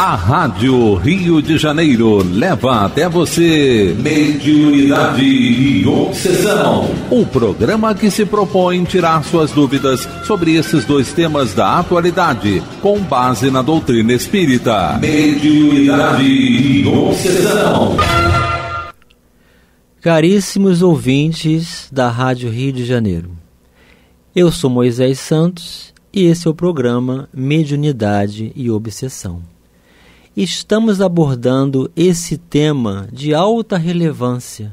A Rádio Rio de Janeiro leva até você Mediunidade e Obsessão. O programa que se propõe tirar suas dúvidas sobre esses dois temas da atualidade, com base na doutrina espírita. Mediunidade e Obsessão. Caríssimos ouvintes da Rádio Rio de Janeiro, eu sou Moisés Santos e esse é o programa Mediunidade e Obsessão estamos abordando esse tema de alta relevância,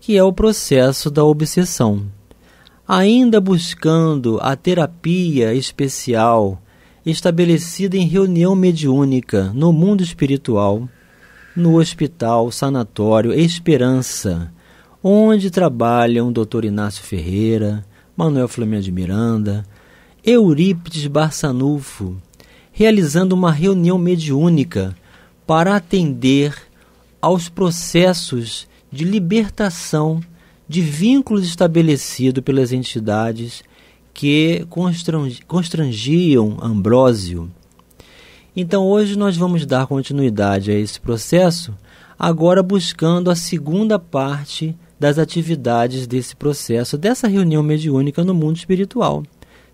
que é o processo da obsessão. Ainda buscando a terapia especial estabelecida em reunião mediúnica no mundo espiritual, no hospital sanatório Esperança, onde trabalham Dr. Inácio Ferreira, Manuel Flamengo de Miranda, Eurípides Barçanufo, realizando uma reunião mediúnica para atender aos processos de libertação de vínculos estabelecidos pelas entidades que constrangiam Ambrósio. Então, hoje nós vamos dar continuidade a esse processo, agora buscando a segunda parte das atividades desse processo, dessa reunião mediúnica no mundo espiritual.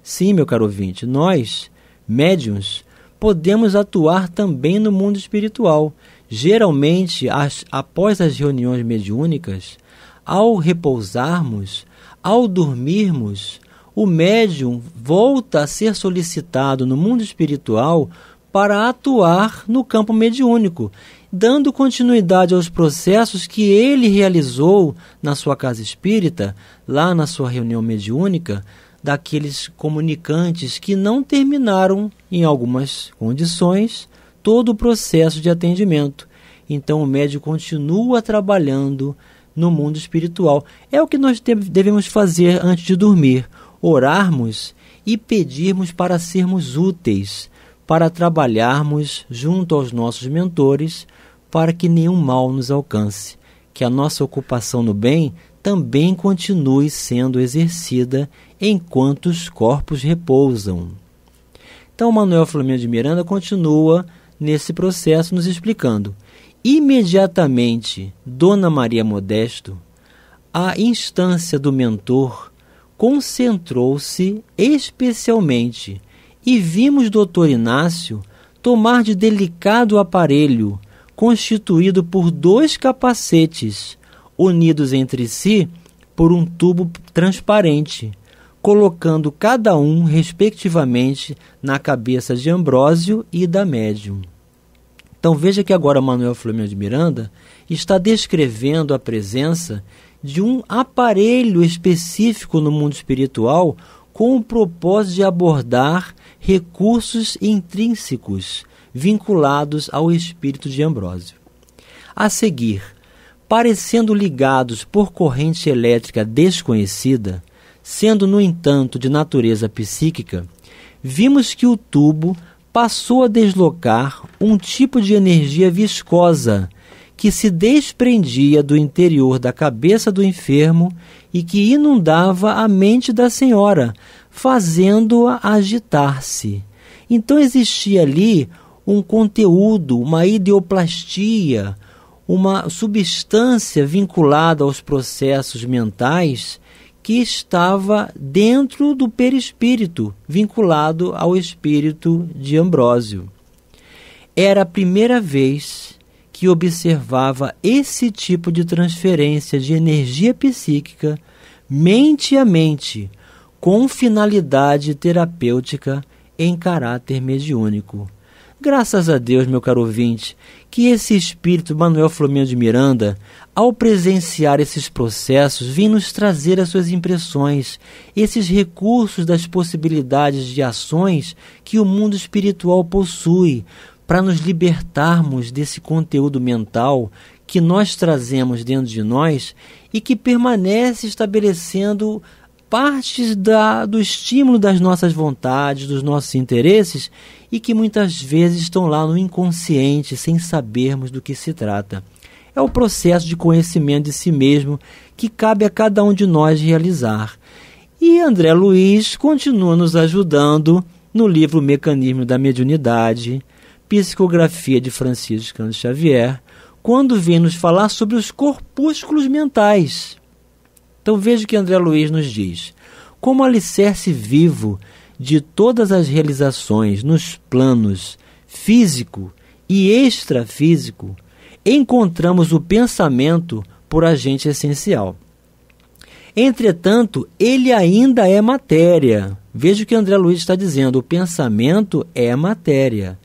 Sim, meu caro ouvinte, nós, médiums, podemos atuar também no mundo espiritual. Geralmente, as, após as reuniões mediúnicas, ao repousarmos, ao dormirmos, o médium volta a ser solicitado no mundo espiritual para atuar no campo mediúnico, dando continuidade aos processos que ele realizou na sua casa espírita, lá na sua reunião mediúnica, daqueles comunicantes que não terminaram, em algumas condições, todo o processo de atendimento. Então o médium continua trabalhando no mundo espiritual. É o que nós devemos fazer antes de dormir: orarmos e pedirmos para sermos úteis, para trabalharmos junto aos nossos mentores, para que nenhum mal nos alcance. Que a nossa ocupação no bem também continue sendo exercida enquanto os corpos repousam. Então, Manuel Flamengo de Miranda continua nesse processo nos explicando. Imediatamente, Dona Maria Modesto, a instância do mentor, concentrou-se especialmente e vimos Dr. Inácio tomar de delicado aparelho, constituído por dois capacetes, unidos entre si por um tubo transparente, colocando cada um, respectivamente, na cabeça de Ambrósio e da médium. Então veja que agora Manuel Flamengo de Miranda está descrevendo a presença de um aparelho específico no mundo espiritual com o propósito de abordar recursos intrínsecos vinculados ao espírito de Ambrósio. A seguir, parecendo ligados por corrente elétrica desconhecida, sendo, no entanto, de natureza psíquica, vimos que o tubo passou a deslocar um tipo de energia viscosa que se desprendia do interior da cabeça do enfermo e que inundava a mente da senhora, fazendo-a agitar-se. Então existia ali um conteúdo, uma ideoplastia, uma substância vinculada aos processos mentais que estava dentro do perispírito, vinculado ao espírito de Ambrósio. Era a primeira vez que observava esse tipo de transferência de energia psíquica mente a mente, com finalidade terapêutica em caráter mediúnico. Graças a Deus, meu caro ouvinte, que esse espírito Manuel Flamengo de Miranda, ao presenciar esses processos, vem nos trazer as suas impressões, esses recursos das possibilidades de ações que o mundo espiritual possui, para nos libertarmos desse conteúdo mental que nós trazemos dentro de nós e que permanece estabelecendo partes da, do estímulo das nossas vontades, dos nossos interesses e que muitas vezes estão lá no inconsciente sem sabermos do que se trata. É o processo de conhecimento de si mesmo que cabe a cada um de nós realizar. E André Luiz continua nos ajudando no livro Mecanismo da Mediunidade, Psicografia de Francisco Cândido Xavier, quando vem nos falar sobre os corpúsculos mentais. Então veja o que André Luiz nos diz. Como alicerce vivo de todas as realizações nos planos físico e extrafísico, encontramos o pensamento por agente essencial. Entretanto, ele ainda é matéria. Veja o que André Luiz está dizendo: o pensamento é matéria.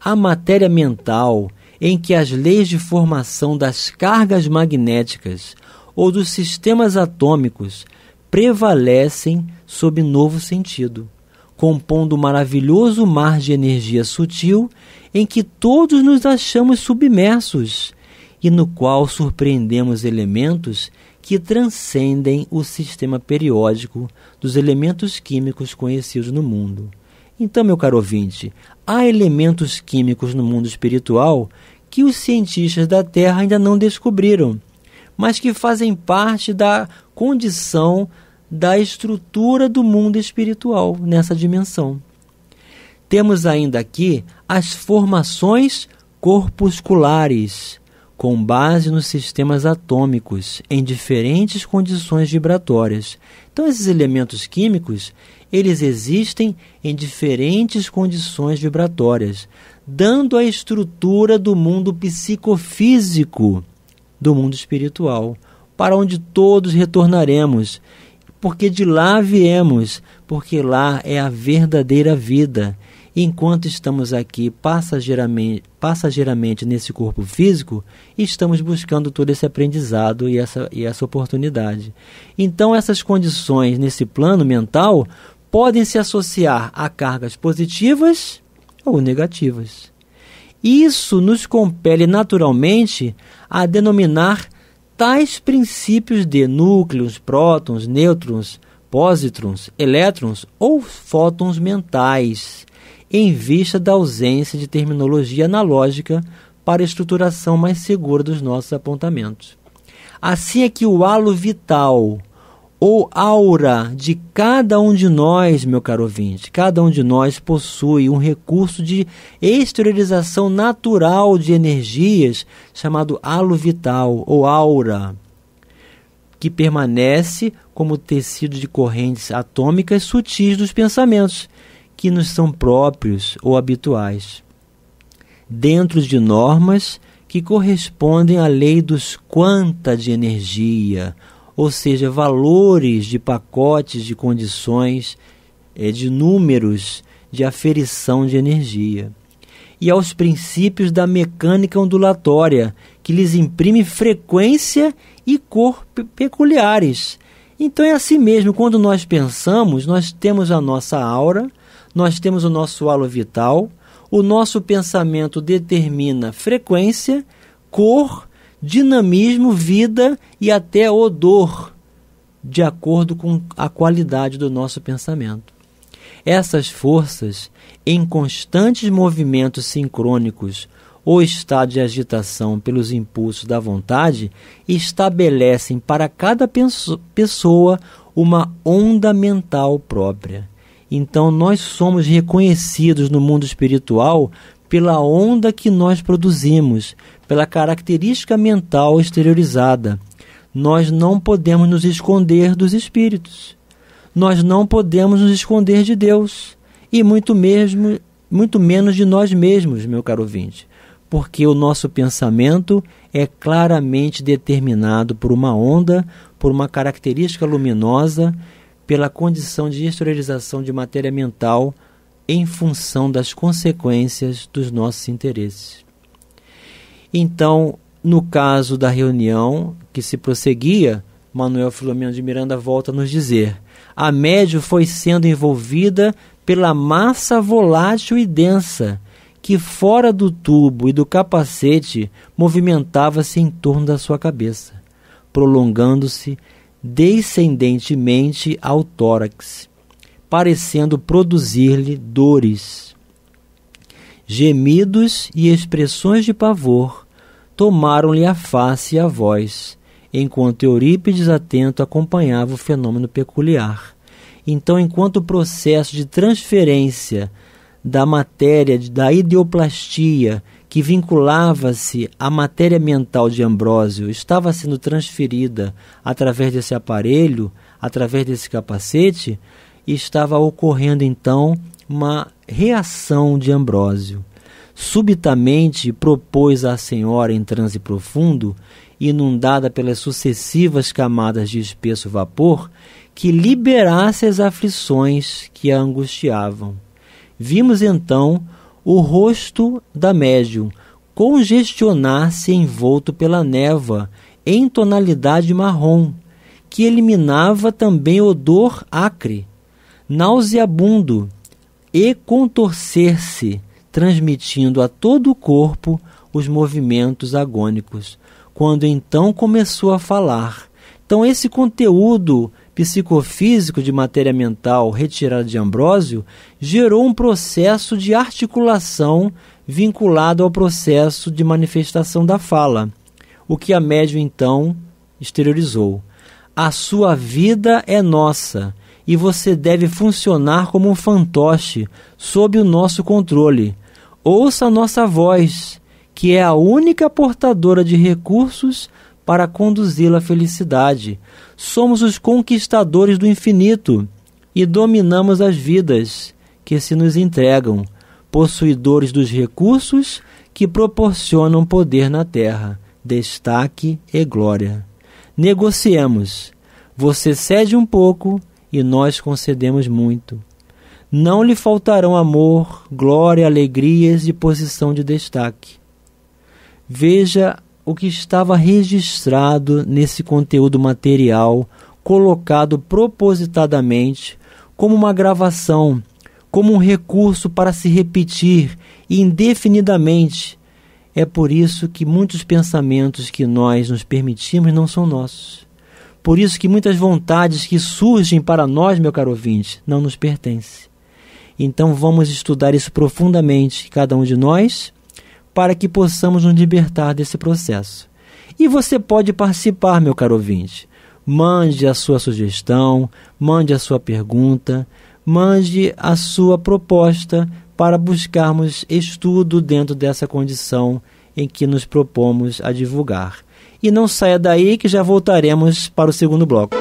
A matéria mental, em que as leis de formação das cargas magnéticas ou dos sistemas atômicos prevalecem sob novo sentido, compondo um maravilhoso mar de energia sutil em que todos nos achamos submersos e no qual surpreendemos elementos que transcendem o sistema periódico dos elementos químicos conhecidos no mundo. Então, meu caro ouvinte, há elementos químicos no mundo espiritual que os cientistas da Terra ainda não descobriram mas que fazem parte da condição da estrutura do mundo espiritual nessa dimensão. Temos ainda aqui as formações corpusculares, com base nos sistemas atômicos em diferentes condições vibratórias. Então esses elementos químicos, eles existem em diferentes condições vibratórias, dando a estrutura do mundo psicofísico do mundo espiritual, para onde todos retornaremos, porque de lá viemos, porque lá é a verdadeira vida. Enquanto estamos aqui passageiramente, passageiramente nesse corpo físico, estamos buscando todo esse aprendizado e essa, e essa oportunidade. Então, essas condições nesse plano mental podem se associar a cargas positivas ou negativas. Isso nos compele naturalmente a denominar tais princípios de núcleos, prótons, nêutrons, pósitrons, elétrons ou fótons mentais, em vista da ausência de terminologia analógica para a estruturação mais segura dos nossos apontamentos. Assim é que o halo vital, ou aura de cada um de nós, meu caro ouvinte. Cada um de nós possui um recurso de exteriorização natural de energias chamado halo vital ou aura, que permanece como tecido de correntes atômicas sutis dos pensamentos que nos são próprios ou habituais, dentro de normas que correspondem à lei dos quanta de energia ou seja, valores de pacotes de condições, é, de números de aferição de energia, e aos princípios da mecânica ondulatória, que lhes imprime frequência e cor peculiares. Então é assim mesmo, quando nós pensamos, nós temos a nossa aura, nós temos o nosso halo vital, o nosso pensamento determina frequência, cor dinamismo, vida e até odor, de acordo com a qualidade do nosso pensamento. Essas forças, em constantes movimentos sincrônicos ou estado de agitação pelos impulsos da vontade, estabelecem para cada pessoa uma onda mental própria. Então, nós somos reconhecidos no mundo espiritual pela onda que nós produzimos, pela característica mental exteriorizada. Nós não podemos nos esconder dos espíritos. Nós não podemos nos esconder de Deus e muito mesmo, muito menos de nós mesmos, meu caro ouvinte, porque o nosso pensamento é claramente determinado por uma onda, por uma característica luminosa, pela condição de exteriorização de matéria mental em função das consequências dos nossos interesses. Então, no caso da reunião que se prosseguia, Manuel Filomeno de Miranda volta a nos dizer: a médio foi sendo envolvida pela massa volátil e densa que fora do tubo e do capacete movimentava-se em torno da sua cabeça, prolongando-se descendentemente ao tórax parecendo produzir-lhe dores. Gemidos e expressões de pavor tomaram-lhe a face e a voz, enquanto Eurípides atento acompanhava o fenômeno peculiar. Então, enquanto o processo de transferência da matéria, da ideoplastia, que vinculava-se à matéria mental de Ambrósio, estava sendo transferida através desse aparelho, através desse capacete, estava ocorrendo então uma reação de Ambrósio. Subitamente propôs à senhora em transe profundo, inundada pelas sucessivas camadas de espesso vapor, que liberasse as aflições que a angustiavam. Vimos então o rosto da médium congestionar-se envolto pela névoa em tonalidade marrom, que eliminava também odor acre nauseabundo e contorcer-se, transmitindo a todo o corpo os movimentos agônicos. Quando então começou a falar. Então, esse conteúdo psicofísico de matéria mental retirada de Ambrósio gerou um processo de articulação vinculado ao processo de manifestação da fala, o que a médium então exteriorizou. A sua vida é nossa, e você deve funcionar como um fantoche, sob o nosso controle. Ouça a nossa voz, que é a única portadora de recursos para conduzi-la à felicidade. Somos os conquistadores do infinito e dominamos as vidas que se nos entregam, possuidores dos recursos que proporcionam poder na terra, destaque e glória. Negociemos. Você cede um pouco, e nós concedemos muito. Não lhe faltarão amor, glória, alegrias e posição de destaque. Veja o que estava registrado nesse conteúdo material, colocado propositadamente como uma gravação, como um recurso para se repetir indefinidamente. É por isso que muitos pensamentos que nós nos permitimos não são nossos. Por isso que muitas vontades que surgem para nós, meu caro ouvinte, não nos pertencem. Então vamos estudar isso profundamente, cada um de nós, para que possamos nos libertar desse processo. E você pode participar, meu caro ouvinte. Mande a sua sugestão, mande a sua pergunta, mande a sua proposta para buscarmos estudo dentro dessa condição em que nos propomos a divulgar e não saia daí que já voltaremos para o segundo bloco.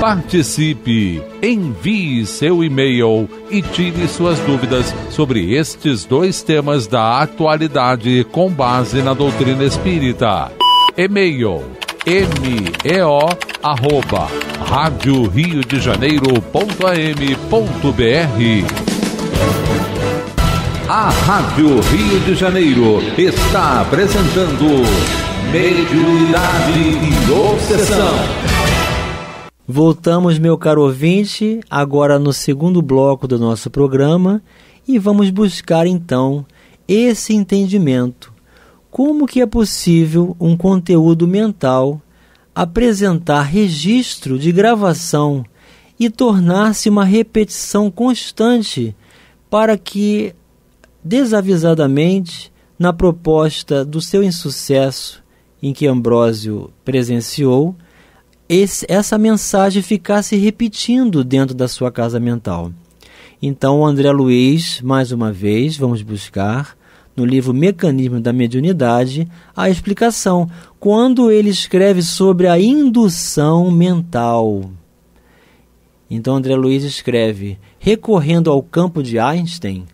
Participe, envie seu e-mail e tire suas dúvidas sobre estes dois temas da atualidade com base na doutrina espírita. E-mail meo arroba rádio rio de janeiro.am.br A Rádio Rio de Janeiro está apresentando mediunidade e obsessão. Voltamos, meu caro ouvinte, agora no segundo bloco do nosso programa e vamos buscar então esse entendimento. Como que é possível um conteúdo mental apresentar registro de gravação e tornar-se uma repetição constante para que, desavisadamente, na proposta do seu insucesso, em que Ambrósio presenciou, esse, essa mensagem ficasse repetindo dentro da sua casa mental. Então, André Luiz, mais uma vez, vamos buscar no livro Mecanismo da Mediunidade a explicação quando ele escreve sobre a indução mental. Então, André Luiz escreve: recorrendo ao campo de Einstein,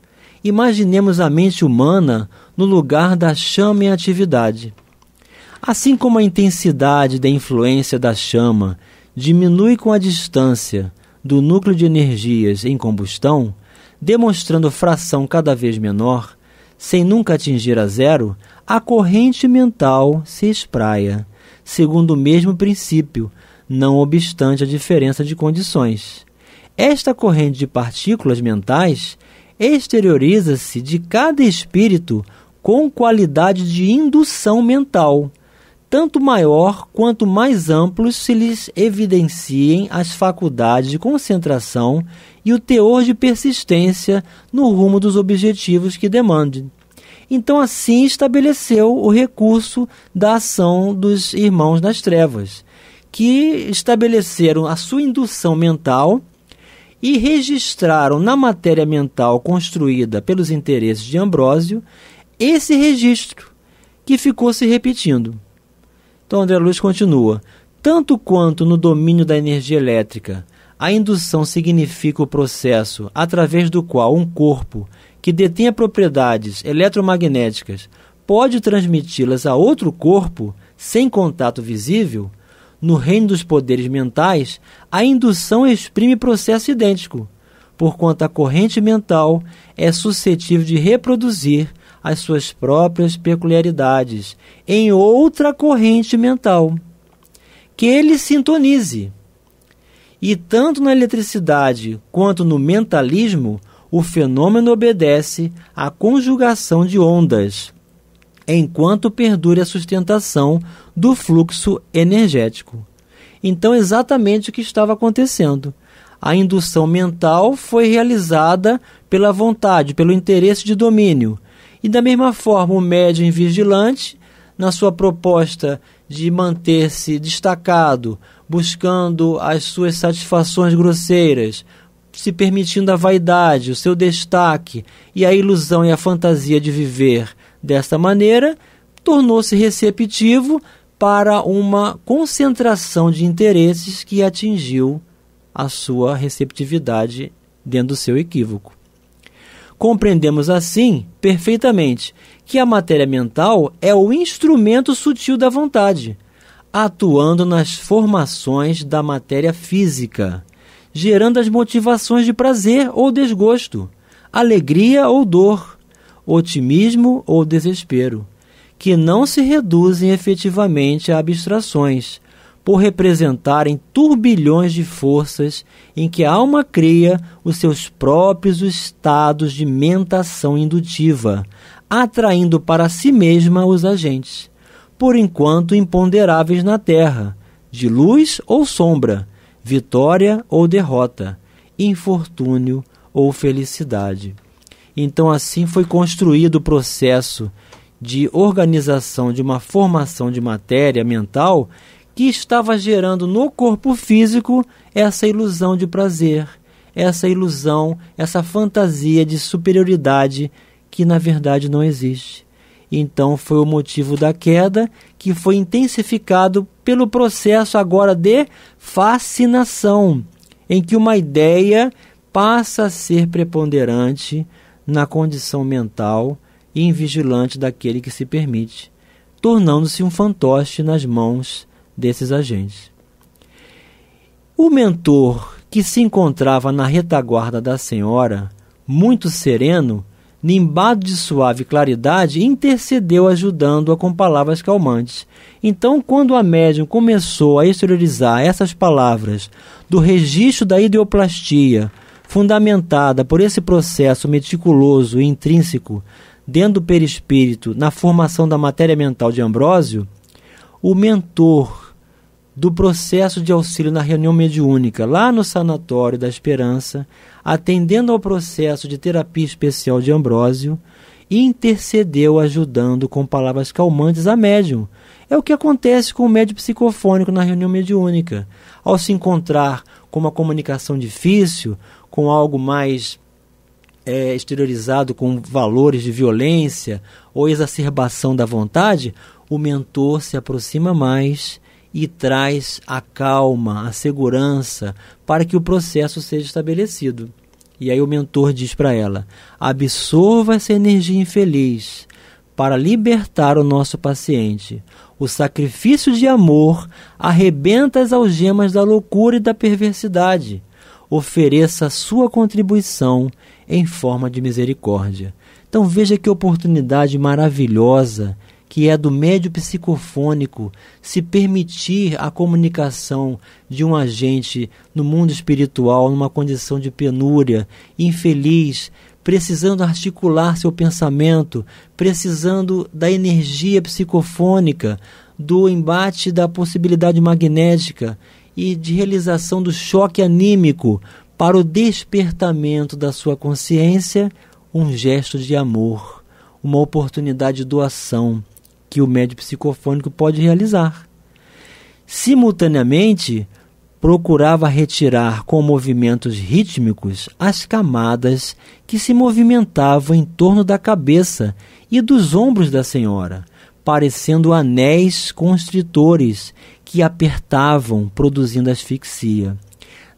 imaginemos a mente humana no lugar da chama em atividade Assim como a intensidade da influência da chama diminui com a distância do núcleo de energias em combustão, demonstrando fração cada vez menor, sem nunca atingir a zero, a corrente mental se espraia, segundo o mesmo princípio, não obstante a diferença de condições. Esta corrente de partículas mentais exterioriza-se de cada espírito com qualidade de indução mental, tanto maior quanto mais amplos se lhes evidenciem as faculdades de concentração e o teor de persistência no rumo dos objetivos que demandem. Então, assim estabeleceu o recurso da ação dos irmãos nas trevas, que estabeleceram a sua indução mental e registraram na matéria mental construída pelos interesses de Ambrósio esse registro que ficou se repetindo. Então André Luiz continua: tanto quanto no domínio da energia elétrica, a indução significa o processo através do qual um corpo que detenha propriedades eletromagnéticas pode transmiti-las a outro corpo sem contato visível, no reino dos poderes mentais, a indução exprime processo idêntico, porquanto a corrente mental é suscetível de reproduzir as suas próprias peculiaridades em outra corrente mental que ele sintonize. E tanto na eletricidade quanto no mentalismo, o fenômeno obedece à conjugação de ondas, enquanto perdure a sustentação do fluxo energético. Então, exatamente o que estava acontecendo. A indução mental foi realizada pela vontade, pelo interesse de domínio, e da mesma forma, o médio vigilante, na sua proposta de manter-se destacado, buscando as suas satisfações grosseiras, se permitindo a vaidade, o seu destaque e a ilusão e a fantasia de viver desta maneira, tornou-se receptivo para uma concentração de interesses que atingiu a sua receptividade dentro do seu equívoco. Compreendemos assim, perfeitamente, que a matéria mental é o instrumento sutil da vontade, atuando nas formações da matéria física, gerando as motivações de prazer ou desgosto, alegria ou dor, otimismo ou desespero, que não se reduzem efetivamente a abstrações, por representarem turbilhões de forças em que a alma cria os seus próprios estados de mentação indutiva, atraindo para si mesma os agentes, por enquanto imponderáveis na terra, de luz ou sombra, vitória ou derrota, infortúnio ou felicidade. Então, assim foi construído o processo de organização de uma formação de matéria mental que estava gerando no corpo físico essa ilusão de prazer, essa ilusão, essa fantasia de superioridade que na verdade não existe. Então foi o motivo da queda que foi intensificado pelo processo agora de fascinação, em que uma ideia passa a ser preponderante na condição mental e invigilante daquele que se permite, tornando-se um fantoche nas mãos desses agentes. O mentor, que se encontrava na retaguarda da senhora, muito sereno, nimbado de suave claridade, intercedeu ajudando-a com palavras calmantes. Então, quando a médium começou a exteriorizar essas palavras do registro da ideoplastia, fundamentada por esse processo meticuloso e intrínseco dentro do perispírito na formação da matéria mental de Ambrósio, o mentor do processo de auxílio na reunião mediúnica, lá no Sanatório da Esperança, atendendo ao processo de terapia especial de Ambrósio, e intercedeu ajudando com palavras calmantes a médium. É o que acontece com o médium psicofônico na reunião mediúnica. Ao se encontrar com uma comunicação difícil, com algo mais é, exteriorizado com valores de violência ou exacerbação da vontade, o mentor se aproxima mais e traz a calma, a segurança para que o processo seja estabelecido. E aí o mentor diz para ela: absorva essa energia infeliz para libertar o nosso paciente. O sacrifício de amor arrebenta as algemas da loucura e da perversidade. Ofereça sua contribuição em forma de misericórdia. Então veja que oportunidade maravilhosa que é do médio psicofônico, se permitir a comunicação de um agente no mundo espiritual, numa condição de penúria, infeliz, precisando articular seu pensamento, precisando da energia psicofônica, do embate da possibilidade magnética e de realização do choque anímico para o despertamento da sua consciência, um gesto de amor, uma oportunidade de doação, que o médico psicofônico pode realizar. Simultaneamente, procurava retirar com movimentos rítmicos as camadas que se movimentavam em torno da cabeça e dos ombros da senhora, parecendo anéis constritores que apertavam, produzindo asfixia.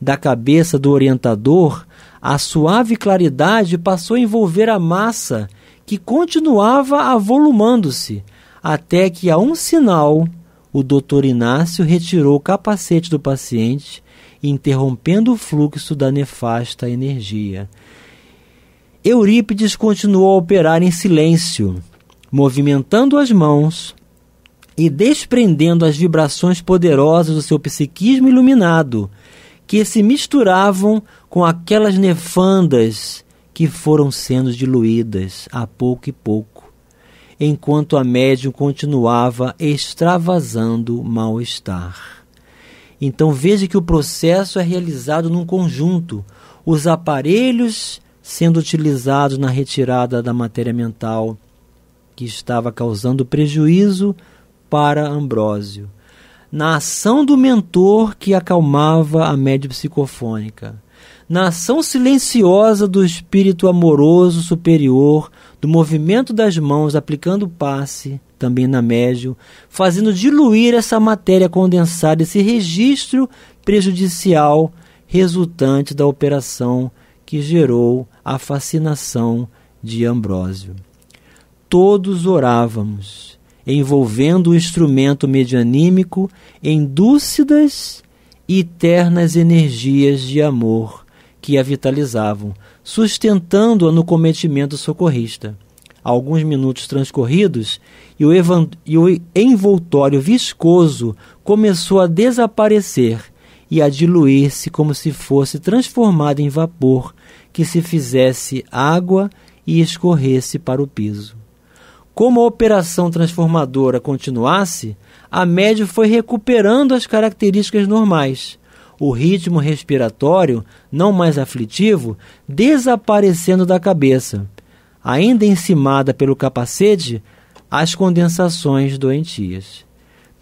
Da cabeça do orientador, a suave claridade passou a envolver a massa que continuava avolumando-se, até que, a um sinal, o doutor Inácio retirou o capacete do paciente, interrompendo o fluxo da nefasta energia. Eurípides continuou a operar em silêncio, movimentando as mãos e desprendendo as vibrações poderosas do seu psiquismo iluminado, que se misturavam com aquelas nefandas que foram sendo diluídas a pouco e pouco enquanto a médium continuava extravasando mal-estar. Então veja que o processo é realizado num conjunto, os aparelhos sendo utilizados na retirada da matéria mental que estava causando prejuízo para Ambrósio, na ação do mentor que acalmava a médium psicofônica na ação silenciosa do espírito amoroso superior do movimento das mãos, aplicando passe, também na médio, fazendo diluir essa matéria condensada, esse registro prejudicial resultante da operação que gerou a fascinação de Ambrósio. Todos orávamos, envolvendo o instrumento medianímico em dúcidas e ternas energias de amor que a vitalizavam, sustentando-a no cometimento socorrista. Alguns minutos transcorridos e o, e o envoltório viscoso começou a desaparecer e a diluir-se como se fosse transformado em vapor que se fizesse água e escorresse para o piso. Como a operação transformadora continuasse, a média foi recuperando as características normais o ritmo respiratório, não mais aflitivo, desaparecendo da cabeça, ainda encimada pelo capacete, as condensações doentias.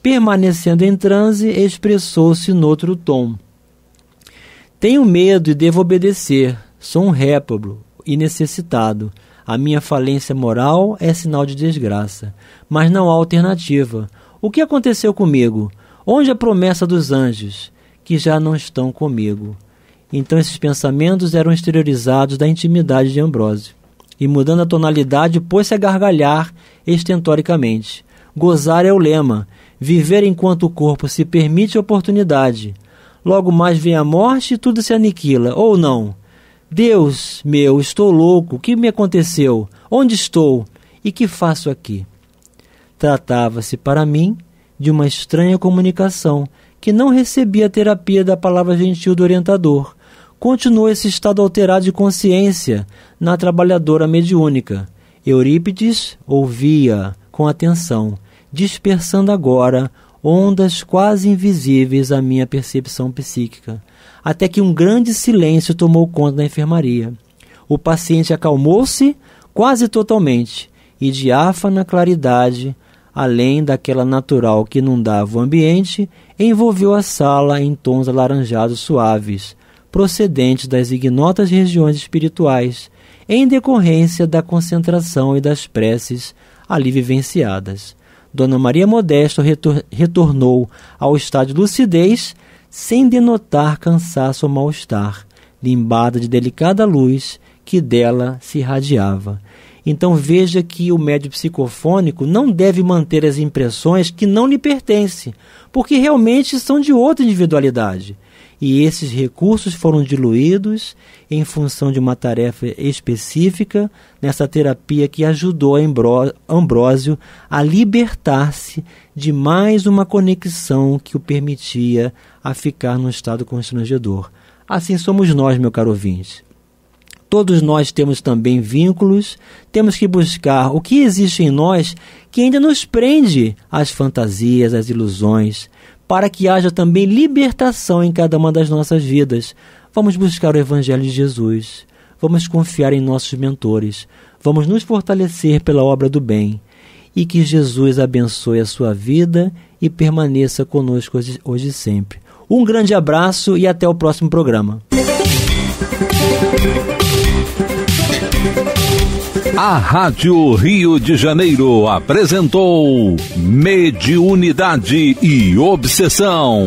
Permanecendo em transe, expressou-se noutro tom. Tenho medo e devo obedecer. Sou um réprobo e necessitado. A minha falência moral é sinal de desgraça. Mas não há alternativa. O que aconteceu comigo? Onde a promessa dos anjos? que já não estão comigo. Então esses pensamentos eram exteriorizados da intimidade de Ambrose E mudando a tonalidade, pôs-se a gargalhar estentoricamente. Gozar é o lema, viver enquanto o corpo se permite a oportunidade. Logo mais vem a morte e tudo se aniquila, ou não? Deus meu, estou louco, o que me aconteceu? Onde estou? E que faço aqui? Tratava-se para mim de uma estranha comunicação que não recebia a terapia da palavra gentil do orientador. Continuou esse estado alterado de consciência na trabalhadora mediúnica. Eurípides ouvia com atenção, dispersando agora ondas quase invisíveis à minha percepção psíquica, até que um grande silêncio tomou conta da enfermaria. O paciente acalmou-se quase totalmente, e diáfana claridade além daquela natural que inundava o ambiente, envolveu a sala em tons alaranjados suaves, procedentes das ignotas regiões espirituais, em decorrência da concentração e das preces ali vivenciadas. Dona Maria Modesto retor retornou ao estado de lucidez sem denotar cansaço ou mal-estar, limbada de delicada luz que dela se irradiava. Então veja que o médio psicofônico não deve manter as impressões que não lhe pertencem, porque realmente são de outra individualidade. E esses recursos foram diluídos em função de uma tarefa específica nessa terapia que ajudou Ambrósio a libertar-se de mais uma conexão que o permitia a ficar num estado constrangedor. Assim somos nós, meu caro ouvinte. Todos nós temos também vínculos, temos que buscar o que existe em nós que ainda nos prende às fantasias, às ilusões, para que haja também libertação em cada uma das nossas vidas. Vamos buscar o Evangelho de Jesus, vamos confiar em nossos mentores, vamos nos fortalecer pela obra do bem e que Jesus abençoe a sua vida e permaneça conosco hoje, hoje sempre. Um grande abraço e até o próximo programa. A Rádio Rio de Janeiro apresentou Mediunidade e Obsessão.